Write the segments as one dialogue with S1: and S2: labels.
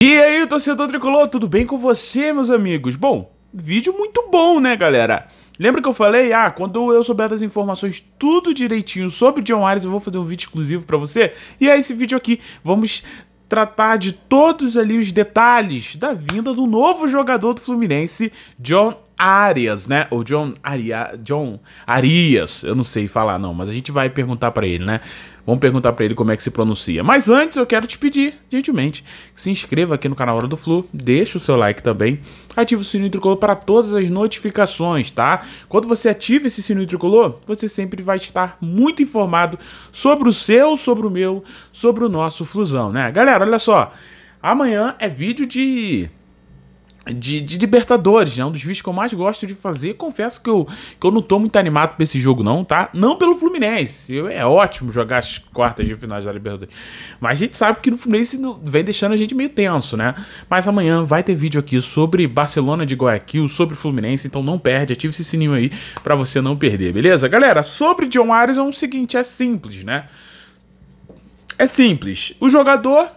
S1: E aí, torcedor tricolor, tudo bem com você, meus amigos? Bom, vídeo muito bom, né, galera? Lembra que eu falei? Ah, quando eu souber das informações tudo direitinho sobre o John Ayres, eu vou fazer um vídeo exclusivo para você. E é esse vídeo aqui, vamos tratar de todos ali os detalhes da vinda do novo jogador do Fluminense, John Arias, né? O John, Aria, John Arias, eu não sei falar não, mas a gente vai perguntar para ele, né? Vamos perguntar para ele como é que se pronuncia. Mas antes eu quero te pedir, gentilmente, que se inscreva aqui no canal Hora do Flu, deixa o seu like também, ativa o sininho tricolor para todas as notificações, tá? Quando você ativa esse sininho tricolor, você sempre vai estar muito informado sobre o seu, sobre o meu, sobre o nosso Flusão, né? Galera, olha só, amanhã é vídeo de de, de, Libertadores, né? Um dos vídeos que eu mais gosto de fazer. Confesso que eu, que eu não tô muito animado pra esse jogo, não, tá? Não pelo Fluminense. Eu, é ótimo jogar as quartas de finais da Libertadores. Mas a gente sabe que no Fluminense não, vem deixando a gente meio tenso, né? Mas amanhã vai ter vídeo aqui sobre Barcelona de Guayaquil, sobre Fluminense, então não perde, ative esse sininho aí para você não perder, beleza? Galera, sobre John Arias é o seguinte, é simples, né? É simples. O jogador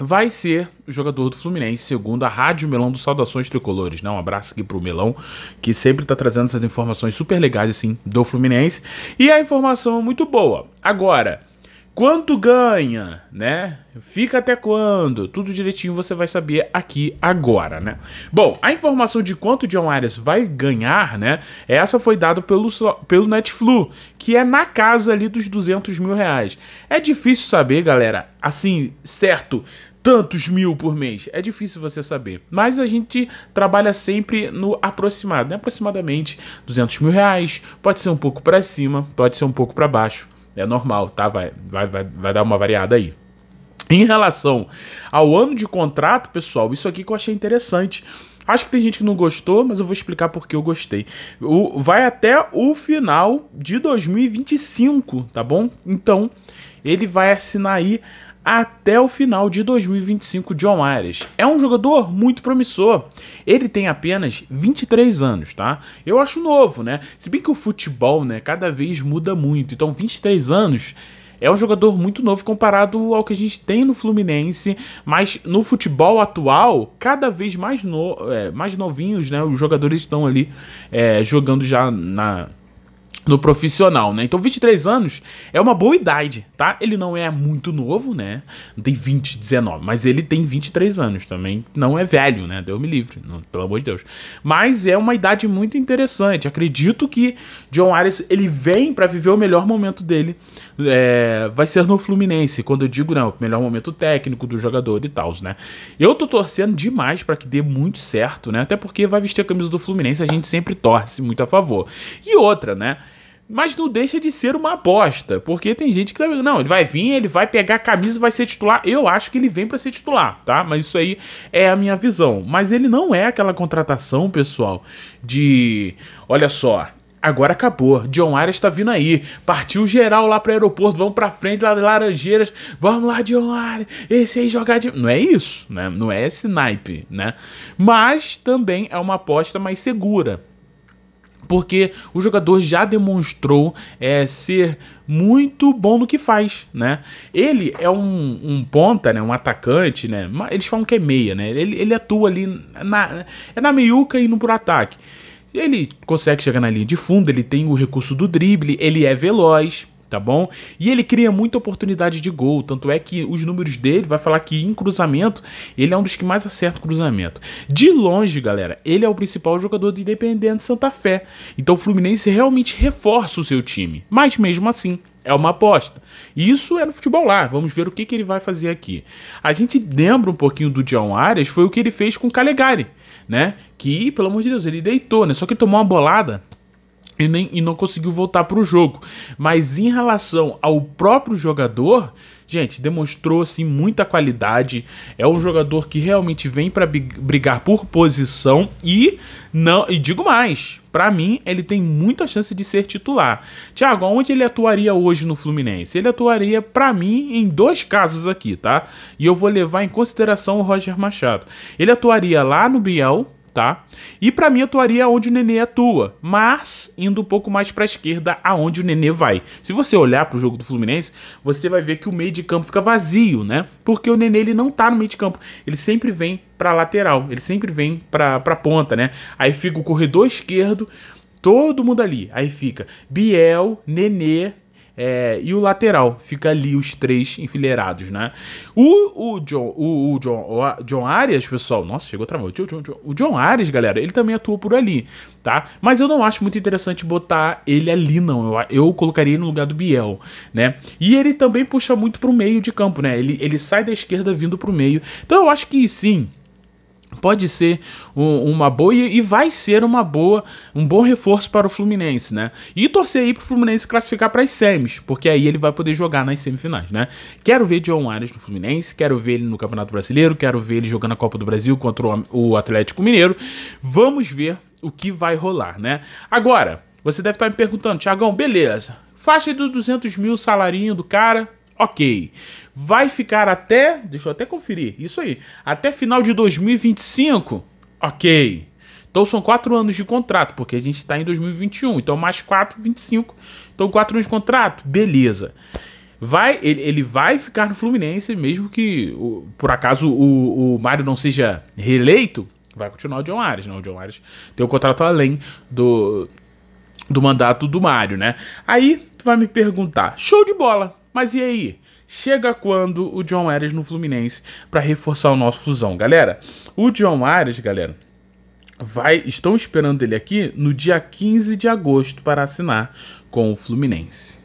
S1: vai ser jogador do Fluminense, segundo a Rádio Melão do Saudações Tricolores. Né? Um abraço aqui pro Melão, que sempre tá trazendo essas informações super legais, assim, do Fluminense. E a informação é muito boa. Agora, quanto ganha, né? Fica até quando? Tudo direitinho você vai saber aqui agora, né? Bom, a informação de quanto John Arias vai ganhar, né? Essa foi dada pelo, pelo Netflu, que é na casa ali dos 200 mil reais. É difícil saber, galera, assim, certo, tantos mil por mês? É difícil você saber. Mas a gente trabalha sempre no aproximado, né? aproximadamente 200 mil reais. Pode ser um pouco para cima, pode ser um pouco para baixo. É normal, tá? Vai, vai, vai, vai dar uma variada aí. Em relação ao ano de contrato, pessoal, isso aqui que eu achei interessante. Acho que tem gente que não gostou, mas eu vou explicar porque eu gostei. O, vai até o final de 2025, tá bom? Então, ele vai assinar aí até o final de 2025 John Mares. É um jogador muito promissor. Ele tem apenas 23 anos, tá? Eu acho novo, né? Se bem que o futebol, né, cada vez muda muito. Então, 23 anos é um jogador muito novo comparado ao que a gente tem no Fluminense, mas no futebol atual, cada vez mais, no, é, mais novinhos, né? Os jogadores estão ali é, jogando já na no profissional, né? Então 23 anos é uma boa idade, tá? Ele não é muito novo, né? Não tem 20, 19, mas ele tem 23 anos também, não é velho, né? Deus me livre, não, pelo amor de Deus. Mas é uma idade muito interessante. Acredito que John Arias ele vem para viver o melhor momento dele é, vai ser no Fluminense. Quando eu digo, não, melhor momento técnico do jogador e tal, né? Eu tô torcendo demais para que dê muito certo, né? Até porque vai vestir a camisa do Fluminense, a gente sempre torce muito a favor. E outra, né? mas não deixa de ser uma aposta, porque tem gente que tá não, ele vai vir, ele vai pegar a camisa e vai ser titular. Eu acho que ele vem para ser titular, tá? Mas isso aí é a minha visão. Mas ele não é aquela contratação, pessoal, de olha só, agora acabou. John Arias tá vindo aí. Partiu geral lá pro aeroporto, vamos pra frente lá de Laranjeiras. Vamos lá, John Arias. Esse aí jogar de. Não é isso, né? Não é esse naipe, né? Mas também é uma aposta mais segura. Porque o jogador já demonstrou é, ser muito bom no que faz, né? Ele é um, um, ponta, né? Um atacante, né? Eles falam que é meia, né? Ele, ele atua ali na, é na meiuca e no pro ataque. Ele consegue chegar na linha de fundo, ele tem o recurso do drible, ele é veloz, tá bom? E ele cria muita oportunidade de gol, tanto é que os números dele vai falar que em cruzamento, ele é um dos que mais acerta o cruzamento. De longe, galera, ele é o principal jogador do Independente Santa Fé. Então o Fluminense realmente reforça o seu time. Mas mesmo assim, é uma aposta. Isso é no futebol lá. Vamos ver o que, que ele vai fazer aqui. A gente lembra um pouquinho do John Arias, foi o que ele fez com o Calegari, né? Que, pelo amor de Deus, ele deitou, né? Só que ele tomou uma bolada e, nem, e não conseguiu voltar para o jogo. Mas em relação ao próprio jogador, gente, demonstrou assim muita qualidade. É um jogador que realmente vem para brigar por posição e não e digo mais, para mim ele tem muita chance de ser titular. Thiago, onde ele atuaria hoje no Fluminense? Ele atuaria para mim em dois casos aqui, tá? E eu vou levar em consideração o Roger Machado. Ele atuaria lá no Biel tá? E para mim atuaria onde o Nenê atua, mas indo um pouco mais para a esquerda aonde o Nenê vai. Se você olhar para o jogo do Fluminense, você vai ver que o meio de campo fica vazio, né? Porque o Nenê ele não tá no meio de campo, ele sempre vem para lateral, ele sempre vem para para ponta, né? Aí fica o corredor esquerdo, todo mundo ali. Aí fica Biel, Nenê, é, e o lateral. Fica ali os três enfileirados, né? O, o, John, o, o John, o John Arias, pessoal, nossa, chegou travou. O o John Arias, galera, ele também atuou por ali, tá? Mas eu não acho muito interessante botar ele ali, não. Eu, eu colocaria ele no lugar do Biel, né? E ele também puxa muito pro meio de campo, né? Ele, ele sai da esquerda vindo pro meio. Então eu acho que sim pode ser um, uma boa e, vai ser uma boa, um bom reforço para o Fluminense, né? E torcer aí para o Fluminense classificar para as semis, porque aí ele vai poder jogar nas semifinais, né? Quero ver John Arias no Fluminense, quero ver ele no Campeonato Brasileiro, quero ver ele jogando a Copa do Brasil contra o, Atlético Mineiro. Vamos ver o que vai rolar, né? Agora, você deve estar me perguntando, Tiagão, beleza, faixa do 200 mil salarinho do cara, Ok. Vai ficar até. Deixa eu até conferir. Isso aí. Até final de 2025? Ok. Então são quatro anos de contrato, porque a gente está em 2021. Então mais quatro, 25. Então quatro anos de contrato. Beleza. Vai, ele, ele vai ficar no Fluminense, mesmo que o, por acaso o, o Mário não seja reeleito. Vai continuar o John Ares, não? Né? O John Ares tem o um contrato além do, do mandato do Mário, né? Aí tu vai me perguntar: show de bola! Mas e aí? Chega quando o John Ares no Fluminense para reforçar o nosso fusão, galera? O John Ares, galera, vai estão esperando ele aqui no dia 15 de agosto para assinar com o Fluminense.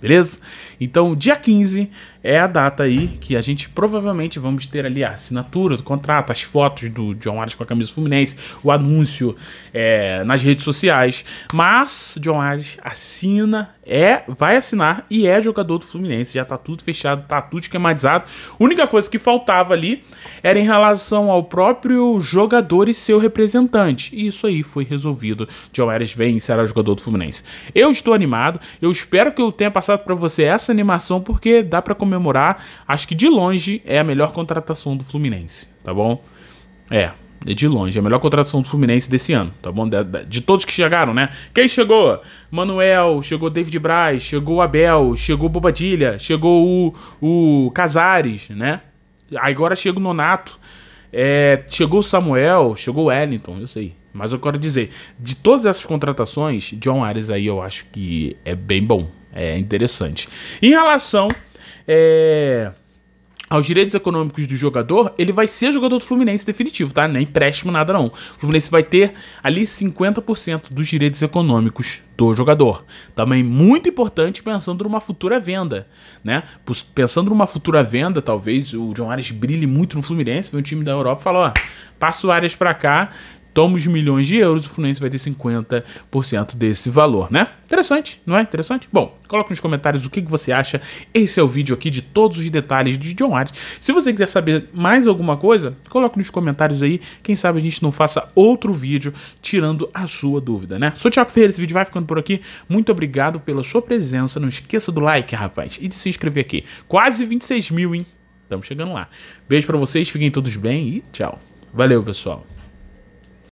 S1: Beleza? Então, dia 15 é a data aí que a gente provavelmente vamos ter ali a assinatura do contrato, as fotos do John Arias com a camisa Fluminense, o anúncio é, nas redes sociais. Mas John Arias assina, é, vai assinar e é jogador do Fluminense. Já tá tudo fechado, tá tudo esquematizado. A única coisa que faltava ali era em relação ao próprio jogador e seu representante. E isso aí foi resolvido. John Arias vem e será jogador do Fluminense. Eu estou animado, eu espero que eu tenha passado para você essa animação porque dá para comemorar. Acho que de longe é a melhor contratação do Fluminense, tá bom? É, é de longe. É a melhor contratação do Fluminense desse ano, tá bom? De, de, de, todos que chegaram, né? Quem chegou? Manuel, chegou David Braz, chegou Abel, chegou Bobadilha, chegou o, o Casares, né? Agora chega o Nonato. É, chegou o Samuel, chegou o Wellington, eu sei. Mas eu quero dizer, de todas essas contratações, John Ares aí eu acho que é bem bom, é interessante. Em relação é, aos direitos econômicos do jogador, ele vai ser jogador do Fluminense definitivo, tá? Nem empréstimo, nada não. O Fluminense vai ter ali 50% dos direitos econômicos do jogador. Também muito importante pensando numa futura venda, né? Pensando numa futura venda, talvez o John Arias brilhe muito no Fluminense, vem um time da Europa e fala, ó, passa o Arias pra cá, toma os milhões de euros, o Fluminense vai ter 50% desse valor, né? Interessante, não é? Interessante? Bom, coloca nos comentários o que, que você acha. Esse é o vídeo aqui de todos os detalhes de John Ares. Se você quiser saber mais alguma coisa, coloca nos comentários aí. Quem sabe a gente não faça outro vídeo tirando a sua dúvida, né? Sou Thiago Ferreira, esse vídeo vai ficando por aqui. Muito obrigado pela sua presença. Não esqueça do like, rapaz, e de se inscrever aqui. Quase 26 mil, hein? Estamos chegando lá. Beijo para vocês, fiquem todos bem e tchau. Valeu, pessoal.